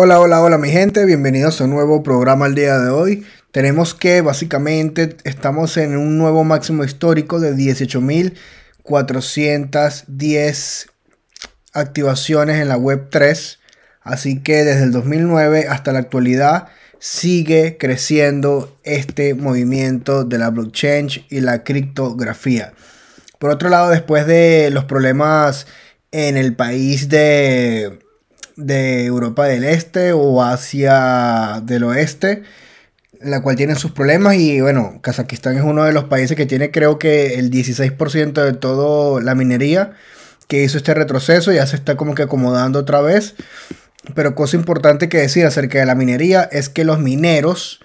Hola, hola, hola mi gente, bienvenidos a un nuevo programa al día de hoy. Tenemos que básicamente estamos en un nuevo máximo histórico de 18.410 activaciones en la web 3. Así que desde el 2009 hasta la actualidad sigue creciendo este movimiento de la blockchain y la criptografía. Por otro lado, después de los problemas en el país de de Europa del Este o Asia del Oeste, la cual tiene sus problemas y bueno, Kazajistán es uno de los países que tiene creo que el 16% de toda la minería que hizo este retroceso, ya se está como que acomodando otra vez. Pero cosa importante que decir acerca de la minería es que los mineros,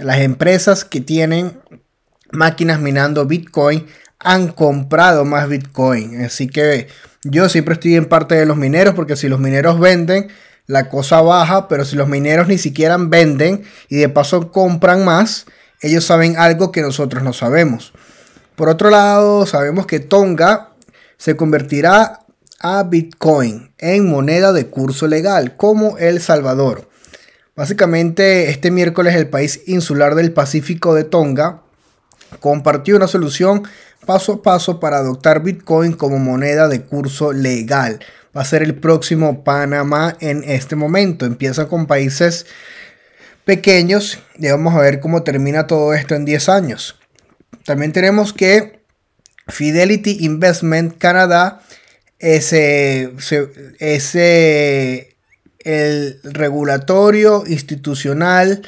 las empresas que tienen máquinas minando Bitcoin, han comprado más Bitcoin. Así que yo siempre estoy en parte de los mineros porque si los mineros venden, la cosa baja, pero si los mineros ni siquiera venden y de paso compran más, ellos saben algo que nosotros no sabemos. Por otro lado, sabemos que Tonga se convertirá a Bitcoin en moneda de curso legal, como El Salvador. Básicamente, este miércoles el país insular del Pacífico de Tonga compartió una solución paso a paso para adoptar Bitcoin como moneda de curso legal. Va a ser el próximo Panamá en este momento. Empieza con países pequeños y vamos a ver cómo termina todo esto en 10 años. También tenemos que Fidelity Investment Canadá ese, el regulatorio institucional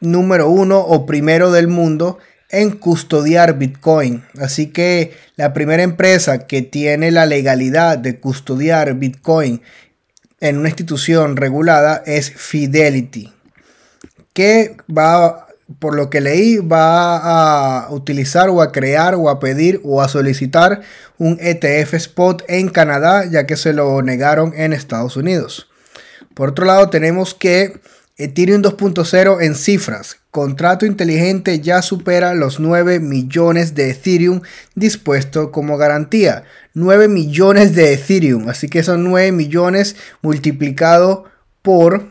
número uno o primero del mundo en custodiar Bitcoin. Así que la primera empresa que tiene la legalidad de custodiar Bitcoin en una institución regulada es Fidelity, que va, por lo que leí, va a utilizar o a crear o a pedir o a solicitar un ETF spot en Canadá, ya que se lo negaron en Estados Unidos. Por otro lado, tenemos que Ethereum 2.0 en cifras, contrato inteligente ya supera los 9 millones de Ethereum dispuesto como garantía. 9 millones de Ethereum. Así que son 9 millones multiplicado por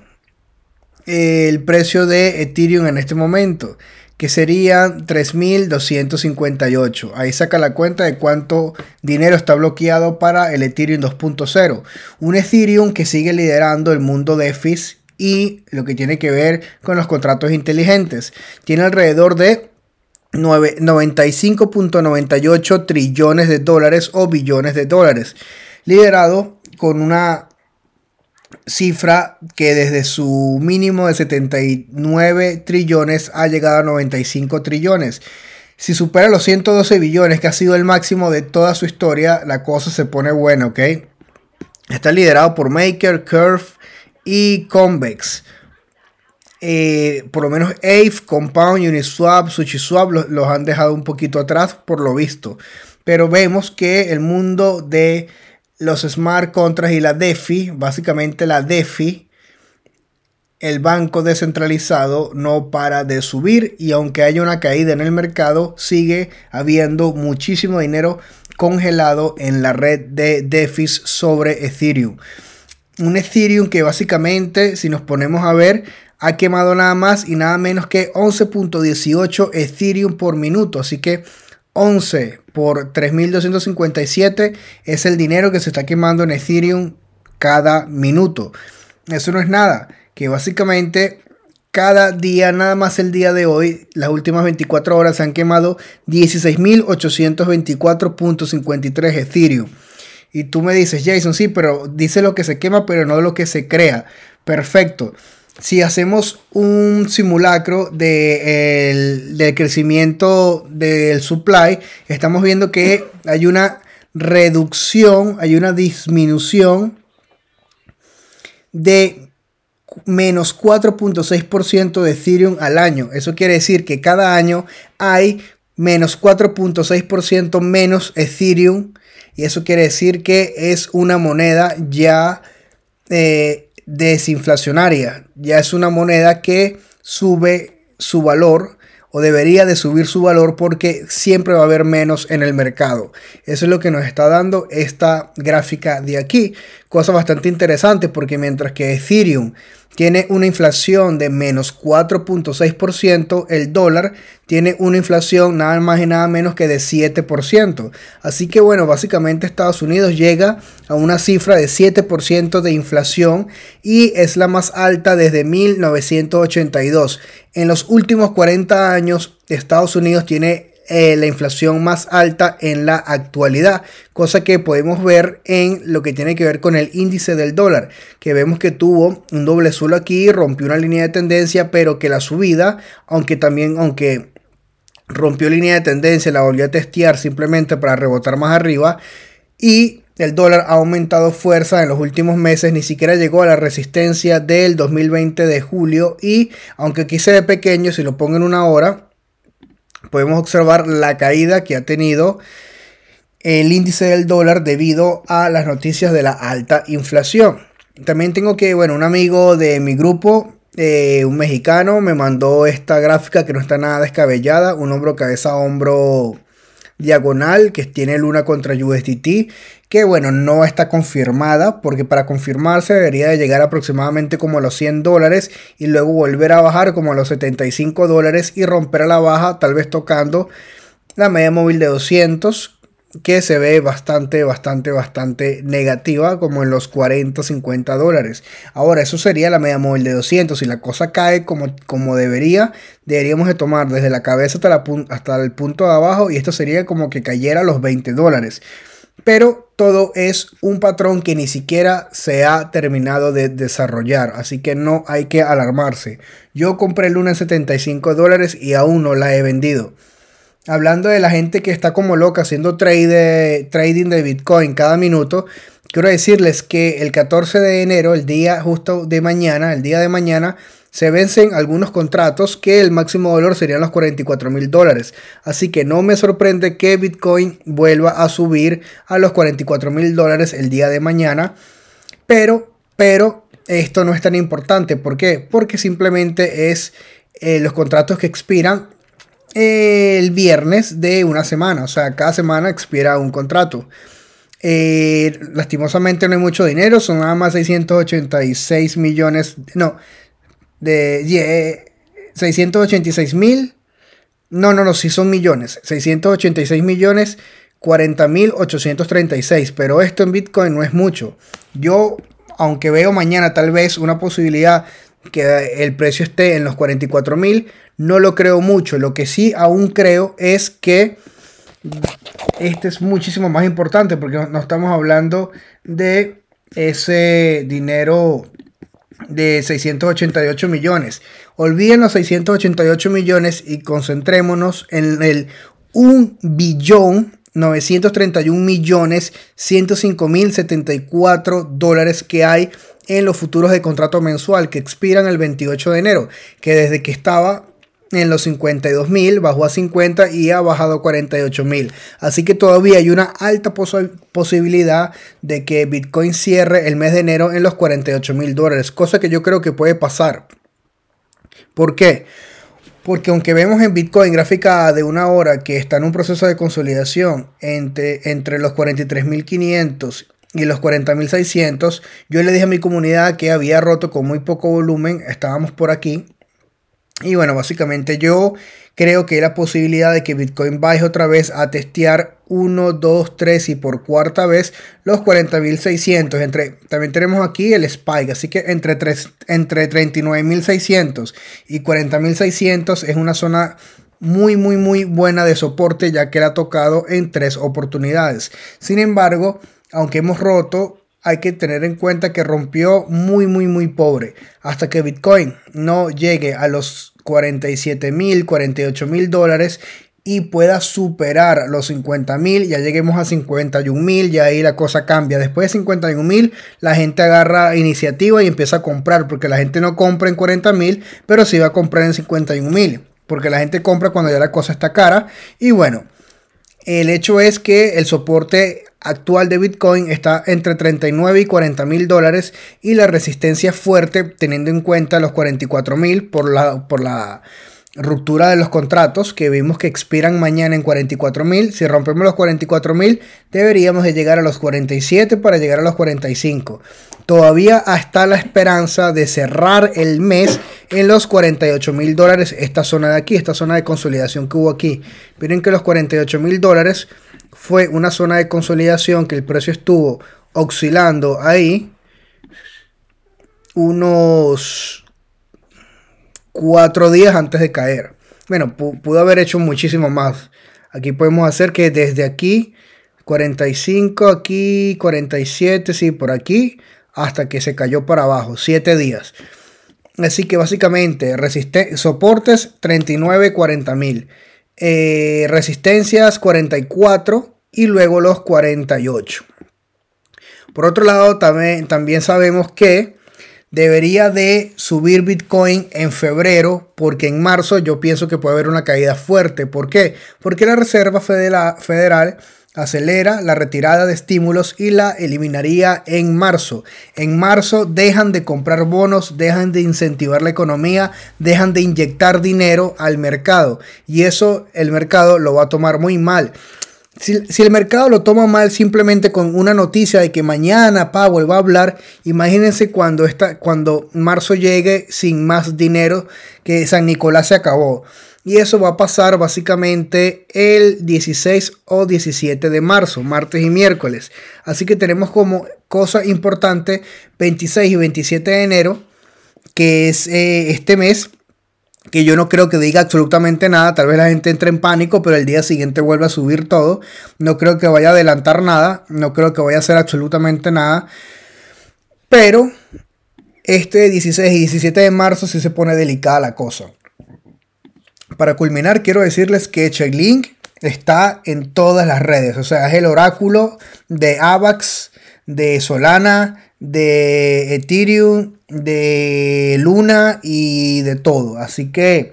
eh, el precio de Ethereum en este momento, que serían 3.258. Ahí saca la cuenta de cuánto dinero está bloqueado para el Ethereum 2.0. Un Ethereum que sigue liderando el mundo de DeFi y lo que tiene que ver con los contratos inteligentes. Tiene alrededor de 95.98 trillones de dólares o billones de dólares, liderado con una cifra que desde su mínimo de 79 trillones ha llegado a 95 trillones. Si supera los 112 billones, que ha sido el máximo de toda su historia, la cosa se pone buena, ¿ok? Está liderado por Maker, Curve, y Convex. Eh, por lo menos Aave, Compound, Uniswap, Suchiswap los, los han dejado un poquito atrás por lo visto. Pero vemos que el mundo de los smart contracts y la DeFi, básicamente la DeFi, el banco descentralizado no para de subir y aunque haya una caída en el mercado, sigue habiendo muchísimo dinero congelado en la red de DeFi sobre Ethereum un Ethereum que básicamente, si nos ponemos a ver, ha quemado nada más y nada menos que 11.18 Ethereum por minuto. Así que 11 por 3.257 es el dinero que se está quemando en Ethereum cada minuto. Eso no es nada, que básicamente cada día, nada más el día de hoy, las últimas 24 horas se han quemado 16.824.53 Ethereum. Y tú me dices, Jason, sí, pero dice lo que se quema, pero no lo que se crea. Perfecto. Si hacemos un simulacro de del crecimiento del supply, estamos viendo que hay una reducción, hay una disminución de menos 4.6% de Ethereum al año. Eso quiere decir que cada año hay menos 4.6% menos Ethereum y eso quiere decir que es una moneda ya eh, desinflacionaria. Ya es una moneda que sube su valor o debería de subir su valor porque siempre va a haber menos en el mercado. Eso es lo que nos está dando esta gráfica de aquí. Cosa bastante interesante porque mientras que Ethereum tiene una inflación de menos 4.6%, el dólar tiene una inflación nada más y nada menos que de 7%. Así que bueno, básicamente Estados Unidos llega a una cifra de 7% de inflación y es la más alta desde 1982. En los últimos 40 años, Estados Unidos tiene eh, la inflación más alta en la actualidad, cosa que podemos ver en lo que tiene que ver con el índice del dólar, que vemos que tuvo un doble suelo aquí, rompió una línea de tendencia, pero que la subida, aunque también, aunque rompió línea de tendencia, la volvió a testear simplemente para rebotar más arriba y el dólar ha aumentado fuerza en los últimos meses, ni siquiera llegó a la resistencia del 2020 de julio y aunque aquí se ve pequeño, si lo pongo en una hora, podemos observar la caída que ha tenido el índice del dólar debido a las noticias de la alta inflación. También tengo que, bueno, un amigo de mi grupo, eh, un mexicano, me mandó esta gráfica que no está nada descabellada, un hombro cabeza a hombro diagonal que tiene Luna contra USDT, que bueno, no está confirmada, porque para confirmarse debería de llegar aproximadamente como a los 100 dólares y luego volver a bajar como a los 75 dólares y romper a la baja, tal vez tocando la media móvil de 200, que se ve bastante, bastante, bastante negativa, como en los 40, 50 dólares. Ahora, eso sería la media móvil de 200. Si la cosa cae como, como debería, deberíamos de tomar desde la cabeza hasta, la hasta el punto de abajo y esto sería como que cayera a los 20 dólares. Pero todo es un patrón que ni siquiera se ha terminado de desarrollar, así que no hay que alarmarse. Yo compré el en 75 dólares y aún no la he vendido hablando de la gente que está como loca haciendo trading de Bitcoin cada minuto, quiero decirles que el 14 de enero, el día justo de mañana, el día de mañana, se vencen algunos contratos que el máximo valor serían los 44 mil dólares. Así que no me sorprende que Bitcoin vuelva a subir a los 44 mil dólares el día de mañana. Pero, pero, esto no es tan importante. ¿Por qué? Porque simplemente es eh, los contratos que expiran el viernes de una semana. O sea, cada semana expira un contrato. Eh, lastimosamente no hay mucho dinero, son nada más 686 millones, no, de 686 mil, no, no, no, sí son millones, 686 millones 40.836, pero esto en Bitcoin no es mucho. Yo, aunque veo mañana tal vez una posibilidad que el precio esté en los 44 mil no lo creo mucho. Lo que sí aún creo es que este es muchísimo más importante porque no estamos hablando de ese dinero de 688 millones. Olviden 688 millones y concentrémonos en el 1 billón 931 millones 105 mil 74 dólares que hay en los futuros de contrato mensual que expiran el 28 de enero, que desde que estaba en los 52 mil, bajó a 50 y ha bajado a 48 mil. Así que todavía hay una alta posibilidad de que Bitcoin cierre el mes de enero en los 48 mil dólares, cosa que yo creo que puede pasar. ¿Por qué? Porque aunque vemos en Bitcoin gráfica de una hora que está en un proceso de consolidación entre, entre los 43.500 y los 40.600, yo le dije a mi comunidad que había roto con muy poco volumen, estábamos por aquí, y bueno, básicamente yo creo que la posibilidad de que Bitcoin vaya otra vez a testear 1, 2, 3 y por cuarta vez los 40.600. Entre, también tenemos aquí el spike, así que entre, entre 39.600 y 40.600 es una zona muy muy muy buena de soporte ya que la ha tocado en tres oportunidades. Sin embargo, aunque hemos roto hay que tener en cuenta que rompió muy, muy, muy pobre. Hasta que Bitcoin no llegue a los 47 mil, 48 mil dólares y pueda superar los 50 mil, ya lleguemos a 51 mil, y ahí la cosa cambia. Después de 51 mil, la gente agarra iniciativa y empieza a comprar, porque la gente no compra en 40 mil, pero sí va a comprar en 51 mil, porque la gente compra cuando ya la cosa está cara. Y bueno, el hecho es que el soporte actual de Bitcoin está entre 39 y 40 mil dólares y la resistencia fuerte teniendo en cuenta los 44 mil por la, por la ruptura de los contratos que vimos que expiran mañana en 44 mil. Si rompemos los 44 mil deberíamos de llegar a los 47 para llegar a los 45. Todavía está la esperanza de cerrar el mes en los 48 mil dólares esta zona de aquí, esta zona de consolidación que hubo aquí. Miren que los 48 mil dólares fue una zona de consolidación que el precio estuvo oscilando ahí unos cuatro días antes de caer. Bueno, pudo haber hecho muchísimo más. Aquí podemos hacer que desde aquí, 45, aquí, 47, sí, por aquí, hasta que se cayó para abajo, 7 días. Así que básicamente, soportes 39, 40 mil. Eh, resistencias 44 y luego los 48. Por otro lado, también, también sabemos que debería de subir Bitcoin en febrero porque en marzo yo pienso que puede haber una caída fuerte. ¿Por qué? Porque la Reserva Federal acelera la retirada de estímulos y la eliminaría en marzo. En marzo dejan de comprar bonos, dejan de incentivar la economía, dejan de inyectar dinero al mercado y eso el mercado lo va a tomar muy mal. Si, el mercado lo toma mal simplemente con una noticia de que mañana Powell va a hablar, imagínense cuando, esta, cuando marzo llegue sin más dinero, que San Nicolás se acabó y eso va a pasar básicamente el 16 o 17 de marzo, martes y miércoles. Así que tenemos como cosa importante 26 y 27 de enero, que es eh, este mes, que yo no creo que diga absolutamente nada, tal vez la gente entre en pánico, pero el día siguiente vuelve a subir todo. No creo que vaya a adelantar nada, no creo que vaya a hacer absolutamente nada. Pero este 16 y 17 de marzo sí se pone delicada la cosa. Para culminar, quiero decirles que Chainlink está en todas las redes. O sea, es el oráculo de AVAX, de Solana, de Ethereum, de Luna y de todo. Así que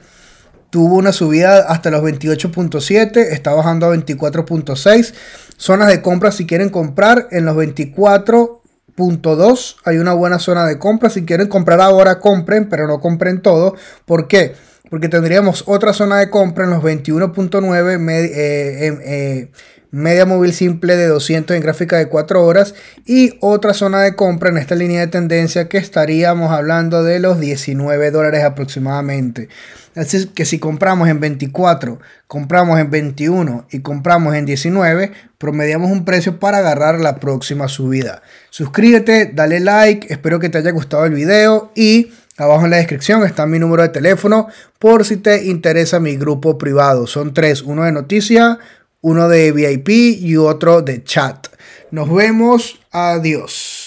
tuvo una subida hasta los 28.7, está bajando a 24.6. Zonas de compra si quieren comprar en los 24.2 hay una buena zona de compra. Si quieren comprar ahora, compren, pero no compren todo. ¿Por qué? porque tendríamos otra zona de compra en los 21.9 eh, em, eh, media móvil simple de 200 en gráfica de 4 horas y otra zona de compra en esta línea de tendencia que estaríamos hablando de los 19 dólares aproximadamente. Así que si compramos en 24, compramos en 21 y compramos en 19, promediamos un precio para agarrar la próxima subida. Suscríbete, dale like, espero que te haya gustado el video y... Abajo en la descripción está mi número de teléfono por si te interesa mi grupo privado. Son tres, uno de noticia, uno de VIP y otro de chat. Nos vemos, adiós.